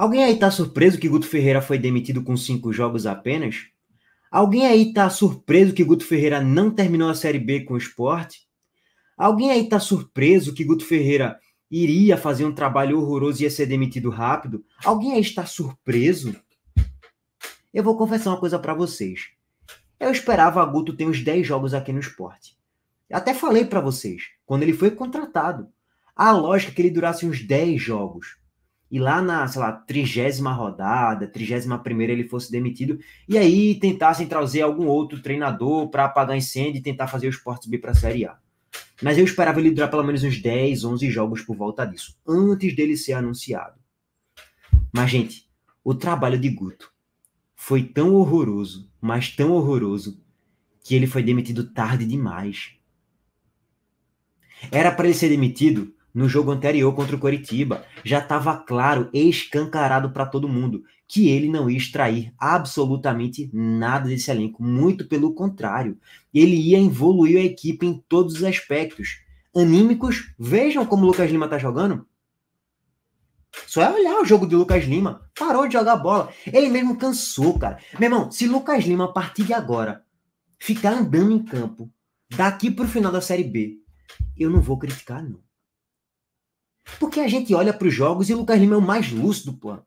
Alguém aí tá surpreso que Guto Ferreira foi demitido com cinco jogos apenas? Alguém aí tá surpreso que Guto Ferreira não terminou a Série B com o esporte? Alguém aí tá surpreso que Guto Ferreira iria fazer um trabalho horroroso e ia ser demitido rápido? Alguém aí está surpreso? Eu vou confessar uma coisa para vocês. Eu esperava a Guto ter uns 10 jogos aqui no esporte. Eu até falei para vocês, quando ele foi contratado, a lógica é que ele durasse uns 10 jogos e lá na, sei lá, trigésima rodada, trigésima primeira ele fosse demitido, e aí tentassem trazer algum outro treinador para apagar incêndio e tentar fazer o Sport subir para a Série A. Mas eu esperava ele durar pelo menos uns 10, 11 jogos por volta disso, antes dele ser anunciado. Mas, gente, o trabalho de Guto foi tão horroroso, mas tão horroroso, que ele foi demitido tarde demais. Era para ele ser demitido no jogo anterior contra o Coritiba, já estava claro, escancarado para todo mundo, que ele não ia extrair absolutamente nada desse elenco. Muito pelo contrário, ele ia evoluir a equipe em todos os aspectos. Anímicos, vejam como o Lucas Lima está jogando. Só é olhar o jogo de Lucas Lima. Parou de jogar bola. Ele mesmo cansou, cara. Meu irmão, se Lucas Lima, a partir de agora, ficar andando em campo, daqui para o final da Série B, eu não vou criticar, não. Porque a gente olha para os jogos e o Lucas Lima é o mais lúcido pô,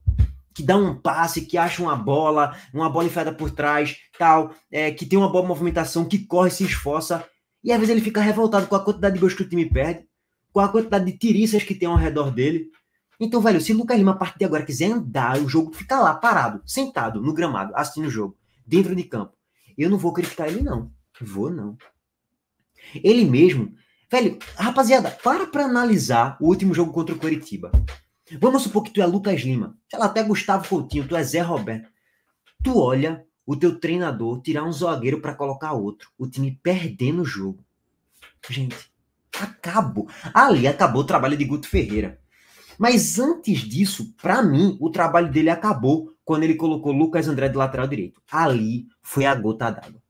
Que dá um passe, que acha uma bola, uma bola enfiada por trás, tal, é, que tem uma boa movimentação, que corre, se esforça. E às vezes ele fica revoltado com a quantidade de gols que o time perde, com a quantidade de tiriças que tem ao redor dele. Então, velho, se o Lucas Lima a partir de agora quiser andar, o jogo fica lá parado, sentado no gramado, assistindo o jogo, dentro de campo. Eu não vou criticar ele, não. Vou, não. Ele mesmo Velho, rapaziada, para pra analisar o último jogo contra o Coritiba. Vamos supor que tu é Lucas Lima, sei lá, até Gustavo Coutinho, tu é Zé Roberto. Tu olha o teu treinador tirar um zagueiro para colocar outro, o time perdendo o jogo. Gente, acabou. Ali acabou o trabalho de Guto Ferreira. Mas antes disso, para mim, o trabalho dele acabou quando ele colocou Lucas André de lateral direito. Ali foi a gota d'água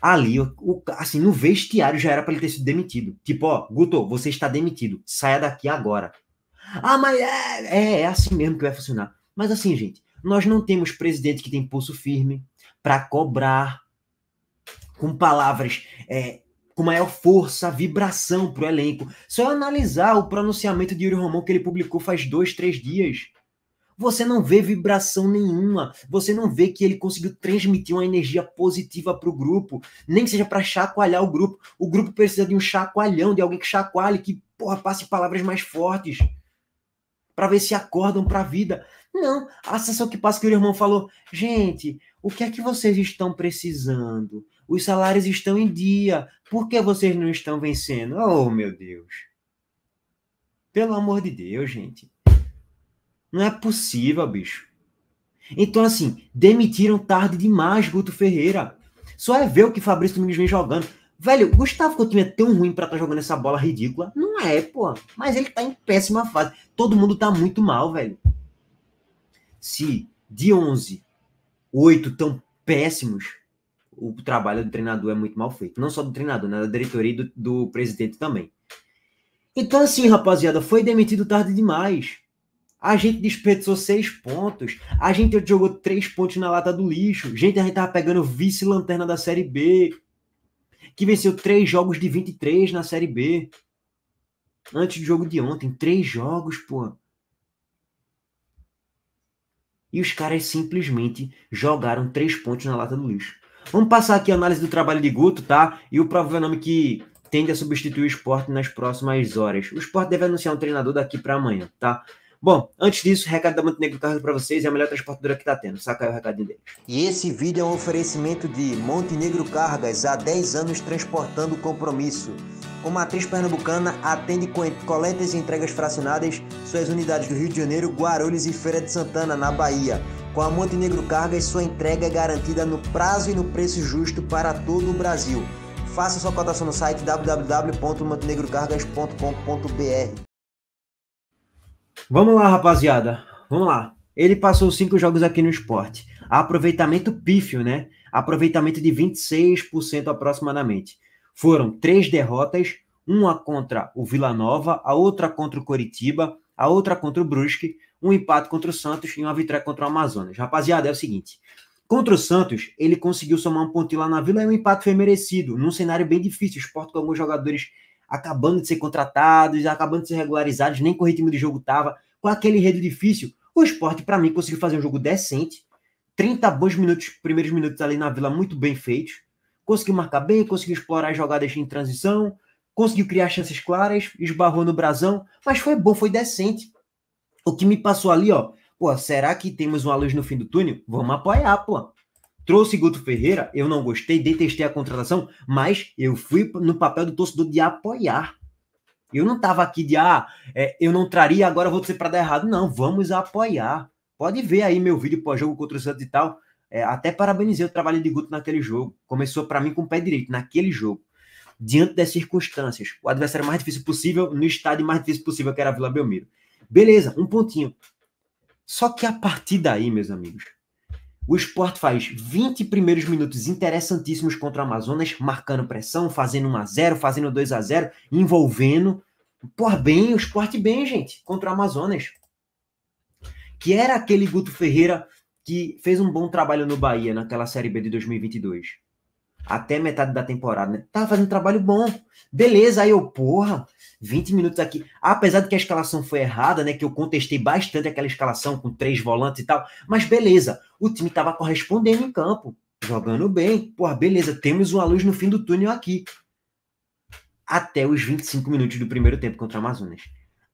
ali, o, assim, no vestiário já era para ele ter sido demitido. Tipo, ó, Guto, você está demitido, saia daqui agora. Ah, mas é, é, é assim mesmo que vai funcionar. Mas assim, gente, nós não temos presidente que tem pulso firme para cobrar com palavras é, com maior força, vibração para o elenco. Só analisar o pronunciamento de Yuri Romão que ele publicou faz dois, três dias você não vê vibração nenhuma, você não vê que ele conseguiu transmitir uma energia positiva para o grupo, nem que seja para chacoalhar o grupo. O grupo precisa de um chacoalhão, de alguém que chacoalhe, que porra, passe palavras mais fortes para ver se acordam para a vida. Não, a sensação que passa é que o irmão falou, gente, o que é que vocês estão precisando? Os salários estão em dia. Por que vocês não estão vencendo? Oh, meu Deus. Pelo amor de Deus, gente. Não é possível, bicho. Então, assim, demitiram tarde demais Guto Ferreira. Só é ver o que Fabrício Domingos vem jogando. Velho, Gustavo Coutinho é tão ruim para estar tá jogando essa bola ridícula? Não é, pô. Mas ele tá em péssima fase. Todo mundo tá muito mal, velho. Se de 11, 8 tão péssimos, o trabalho do treinador é muito mal feito. Não só do treinador, né? Da diretoria e do, do presidente também. Então, assim, rapaziada, foi demitido tarde demais. A gente desperdiçou seis pontos. A gente jogou três pontos na lata do lixo. Gente, a gente tava pegando vice-lanterna da Série B, que venceu três jogos de 23 na Série B. Antes do jogo de ontem, três jogos, pô. E os caras simplesmente jogaram três pontos na lata do lixo. Vamos passar aqui a análise do trabalho de Guto, tá? E o provável nome que tende a substituir o esporte nas próximas horas. O esporte deve anunciar um treinador daqui para amanhã, tá? Bom, antes disso, recado da Montenegro Carga para vocês, é a melhor transportadora que está tendo. Saca aí é o recadinho dele. E esse vídeo é um oferecimento de Montenegro Cargas, há 10 anos transportando compromisso. com matriz pernambucana atende com coletas e entregas fracionadas suas unidades do Rio de Janeiro, Guarulhos e Feira de Santana, na Bahia. Com a Montenegro Cargas, sua entrega é garantida no prazo e no preço justo para todo o Brasil. Faça sua cotação no site www.montenegrocargas.com.br. Vamos lá, rapaziada. Vamos lá. Ele passou cinco jogos aqui no esporte. Aproveitamento pífio, né? Aproveitamento de 26% aproximadamente. Foram três derrotas, uma contra o Vila Nova, a outra contra o Coritiba, a outra contra o Brusque, um empate contra o Santos e uma vitória contra o Amazonas. Rapaziada, é o seguinte. Contra o Santos, ele conseguiu somar um pontinho lá na Vila e o um empate foi merecido, num cenário bem difícil. O esporte com alguns jogadores acabando de ser contratados, acabando de ser regularizados, nem com o ritmo de jogo tava, com aquele enredo difícil. O esporte, para mim, conseguiu fazer um jogo decente, 30 bons minutos, primeiros minutos ali na Vila muito bem feitos, conseguiu marcar bem, conseguiu explorar as jogadas em transição, conseguiu criar chances claras, esbarrou no brasão, mas foi bom, foi decente. O que me passou ali, ó, pô, será que temos uma luz no fim do túnel? Vamos apoiar, pô. Trouxe Guto Ferreira, eu não gostei, detestei a contratação, mas eu fui no papel do torcedor de apoiar. Eu não estava aqui de, ah, é, eu não traria, agora vou dizer para dar errado. Não, vamos apoiar. Pode ver aí meu vídeo pós-jogo contra o Santos e tal. É, até parabenizei o trabalho de Guto naquele jogo. Começou para mim com o pé direito, naquele jogo. Diante das circunstâncias, o adversário mais difícil possível, no estádio mais difícil possível, que era a Vila Belmiro. Beleza, um pontinho. Só que a partir daí, meus amigos, o esporte faz 20 primeiros minutos interessantíssimos contra o Amazonas, marcando pressão, fazendo 1x0, fazendo 2x0, envolvendo. Por bem, o esporte bem, gente, contra o Amazonas. Que era aquele Guto Ferreira que fez um bom trabalho no Bahia naquela Série B de 2022 até metade da temporada, né? Tava fazendo trabalho bom. Beleza, aí eu, porra, 20 minutos aqui. Apesar de que a escalação foi errada, né? Que eu contestei bastante aquela escalação com três volantes e tal. Mas beleza, o time tava correspondendo em campo, jogando bem. Porra, beleza, temos uma luz no fim do túnel aqui. Até os 25 minutos do primeiro tempo contra o Amazonas.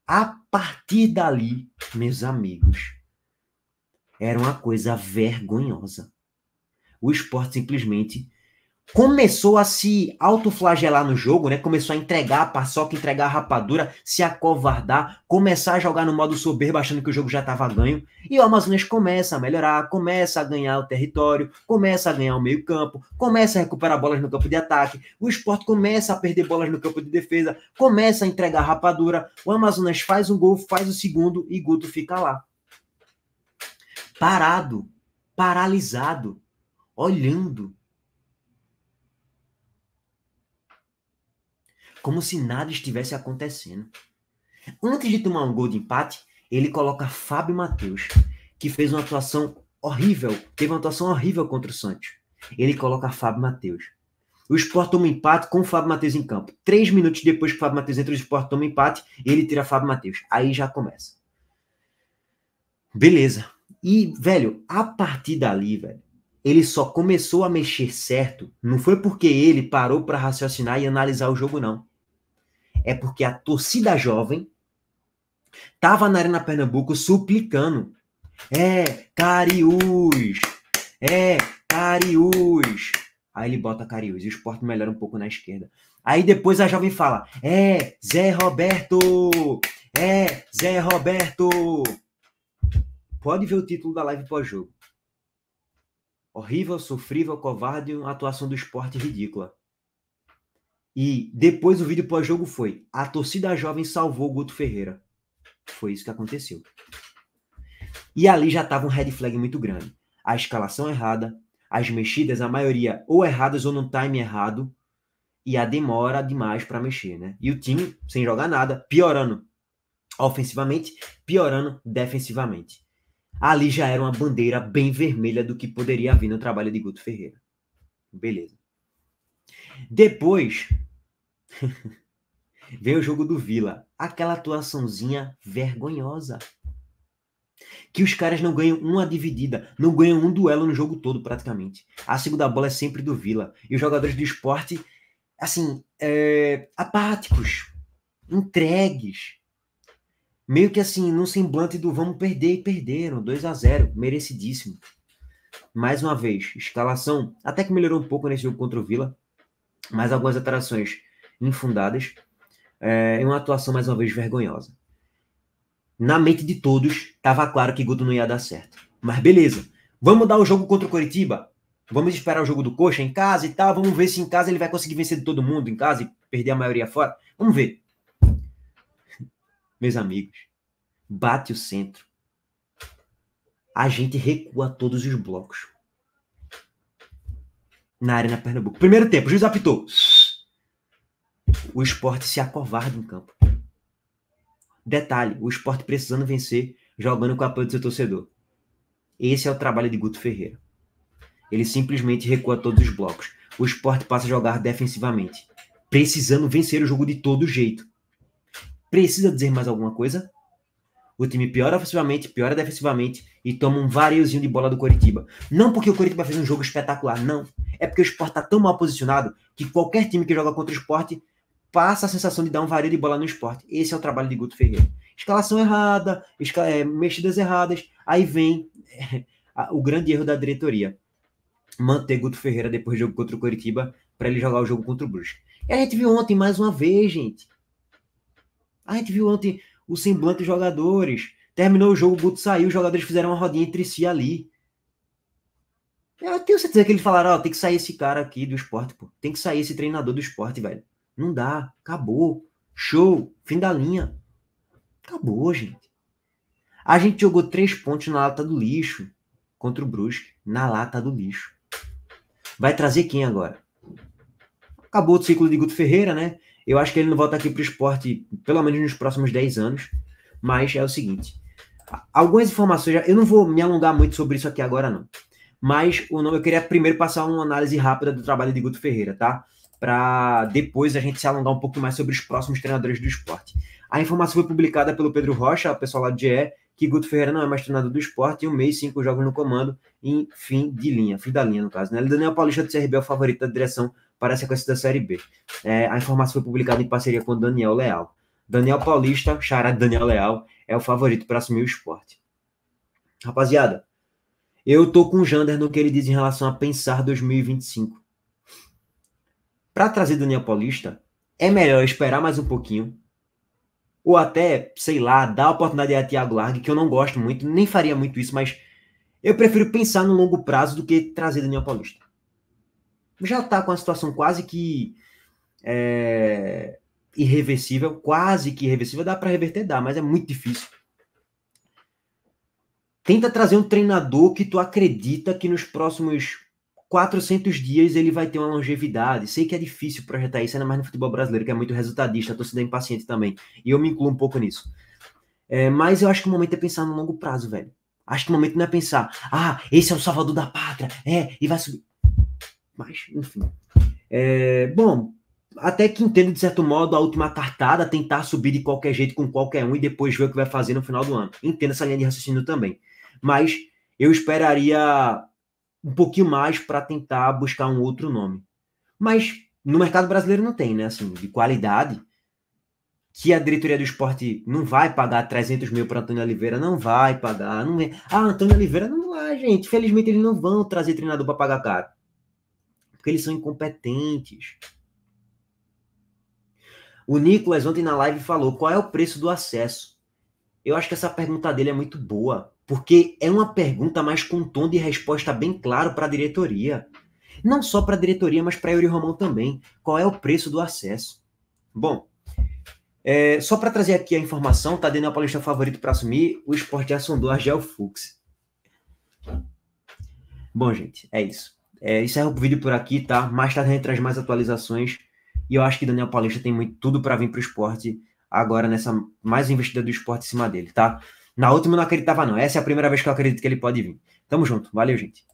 A partir dali, meus amigos, era uma coisa vergonhosa. O esporte simplesmente começou a se autoflagelar no jogo, né? Começou a entregar a paçoca, entregar a rapadura, se acovardar, começar a jogar no modo soberbo achando que o jogo já estava ganho. E o Amazonas começa a melhorar, começa a ganhar o território, começa a ganhar o meio-campo, começa a recuperar bolas no campo de ataque, o esporte começa a perder bolas no campo de defesa, começa a entregar a rapadura, o Amazonas faz um gol, faz o segundo e Guto fica lá. Parado, paralisado, olhando como se nada estivesse acontecendo. Antes de tomar um gol de empate, ele coloca Fábio Matheus, que fez uma atuação horrível, teve uma atuação horrível contra o Santos. Ele coloca Fábio Matheus. O Sport toma empate com o Fábio Matheus em campo. Três minutos depois que o Fábio Matheus entra, o Sport toma empate, ele tira Fábio Matheus. Aí já começa. Beleza. E, velho, a partir dali, velho, ele só começou a mexer certo. Não foi porque ele parou para raciocinar e analisar o jogo, não é porque a torcida jovem tava na Arena Pernambuco suplicando. É, Cariús! É, Cariús! Aí ele bota Cariús e o esporte melhora um pouco na esquerda. Aí depois a jovem fala: É, Zé Roberto! É, Zé Roberto! Pode ver o título da live pós-jogo. Horrível, sofrível, covarde, uma atuação do esporte ridícula. E depois o vídeo pós-jogo foi: a torcida jovem salvou o Guto Ferreira. Foi isso que aconteceu. E ali já estava um red flag muito grande. A escalação errada, as mexidas, a maioria ou erradas ou no time errado, e a demora demais para mexer, né? E o time sem jogar nada, piorando ofensivamente, piorando defensivamente. Ali já era uma bandeira bem vermelha do que poderia vir no trabalho de Guto Ferreira. Beleza. Depois, Vem o jogo do Vila. Aquela atuaçãozinha vergonhosa. Que os caras não ganham uma dividida, não ganham um duelo no jogo todo, praticamente. A segunda bola é sempre do Vila. E os jogadores do esporte, assim, é, apáticos, entregues. Meio que assim, num semblante do vamos perder e perderam. 2 a 0 merecidíssimo. Mais uma vez, escalação até que melhorou um pouco nesse jogo contra o Vila, mas algumas alterações infundadas, é, em uma atuação mais uma vez vergonhosa. Na mente de todos, estava claro que Guto não ia dar certo. Mas beleza, vamos dar o jogo contra o Coritiba? Vamos esperar o jogo do Coxa em casa e tal, vamos ver se em casa ele vai conseguir vencer de todo mundo em casa e perder a maioria fora. Vamos ver. Meus amigos, bate o centro. A gente recua todos os blocos. Na Arena Pernambuco. Primeiro tempo, o juiz apitou. O esporte se acovarda em campo. Detalhe, o esporte precisando vencer, jogando com a apoio do seu torcedor. Esse é o trabalho de Guto Ferreira. Ele simplesmente recua todos os blocos. O esporte passa a jogar defensivamente, precisando vencer o jogo de todo jeito. Precisa dizer mais alguma coisa? O time piora ofensivamente, piora defensivamente e toma um vareiozinho de bola do Coritiba. Não porque o Coritiba fez um jogo espetacular, não. É porque o esporte está tão mal posicionado que qualquer time que joga contra o esporte passa a sensação de dar um vareio de bola no esporte. Esse é o trabalho de Guto Ferreira. Escalação errada, é, mexidas erradas, aí vem o grande erro da diretoria. Manter Guto Ferreira depois do jogo contra o Coritiba para ele jogar o jogo contra o Brusque. E a gente viu ontem mais uma vez, gente. A gente viu ontem o semblante dos jogadores. Terminou o jogo, o Guto saiu, os jogadores fizeram uma rodinha entre si ali. Eu tenho certeza que eles falaram, ó, oh, tem que sair esse cara aqui do esporte, pô. Tem que sair esse treinador do esporte, velho. Não dá. Acabou. Show. Fim da linha. Acabou, gente. A gente jogou três pontos na lata do lixo contra o Brusque. Na lata do lixo. Vai trazer quem agora? Acabou o ciclo de Guto Ferreira, né? Eu acho que ele não volta aqui para o esporte pelo menos nos próximos 10 anos. Mas é o seguinte: algumas informações. eu não vou me alongar muito sobre isso aqui agora, não. Mas o nome, eu queria primeiro passar uma análise rápida do trabalho de Guto Ferreira, tá? para depois a gente se alongar um pouco mais sobre os próximos treinadores do esporte. A informação foi publicada pelo Pedro Rocha, o pessoal lá do GE, que Guto Ferreira não é mais treinador do esporte, e um mês, cinco jogos no comando, em fim de linha, fim da linha, no caso. Né? É Daniel Paulista do CRB é o favorito da direção para a sequência da Série B. É, a informação foi publicada em parceria com Daniel Leal. Daniel Paulista, xará Daniel Leal, é o favorito para assumir o esporte. Rapaziada, eu tô com o Jander no que ele diz em relação a pensar 2025 para trazer Daniel Paulista, é melhor esperar mais um pouquinho. Ou até, sei lá, dar a oportunidade a Thiago Largue, que eu não gosto muito, nem faria muito isso, mas eu prefiro pensar no longo prazo do que trazer Daniel Paulista. Já está com a situação quase que é, irreversível, quase que irreversível, dá para reverter, dá, mas é muito difícil. Tenta trazer um treinador que tu acredita que nos próximos 400 dias ele vai ter uma longevidade. Sei que é difícil projetar isso, ainda mais no futebol brasileiro, que é muito resultadista, a torcida é impaciente também. E eu me incluo um pouco nisso. É, mas eu acho que o momento é pensar no longo prazo, velho. Acho que o momento não é pensar, ah, esse é o salvador da pátria, é, e vai subir. Mas, enfim. É, bom, até que entendo, de certo modo, a última cartada, tentar subir de qualquer jeito com qualquer um e depois ver o que vai fazer no final do ano. Entendo essa linha de raciocínio também. Mas eu esperaria um pouquinho mais para tentar buscar um outro nome. Mas no mercado brasileiro não tem, né? Assim, de qualidade, que a diretoria do esporte não vai pagar 300 mil para Antônio Oliveira, não vai pagar. Não é... Ah, Antônio Oliveira não vai, gente. Felizmente eles não vão trazer treinador para pagar caro. Porque eles são incompetentes. O Nicolas ontem na live falou qual é o preço do acesso. Eu acho que essa pergunta dele é muito boa. Porque é uma pergunta mais com tom de resposta bem claro para a diretoria. Não só para a diretoria, mas para Yuri Romão também. Qual é o preço do acesso? Bom, é, só para trazer aqui a informação, tá dando a palestra favorito para assumir, o esporte já sondou é Argel Fux. Bom, gente, é isso. É, encerro o vídeo por aqui, tá? Mais tarde a gente traz mais atualizações. E eu acho que Daniel Paulista tem muito, tudo para vir para o esporte agora nessa mais investida do esporte em cima dele, tá? Na última eu não acreditava, não. Essa é a primeira vez que eu acredito que ele pode vir. Tamo junto. Valeu, gente.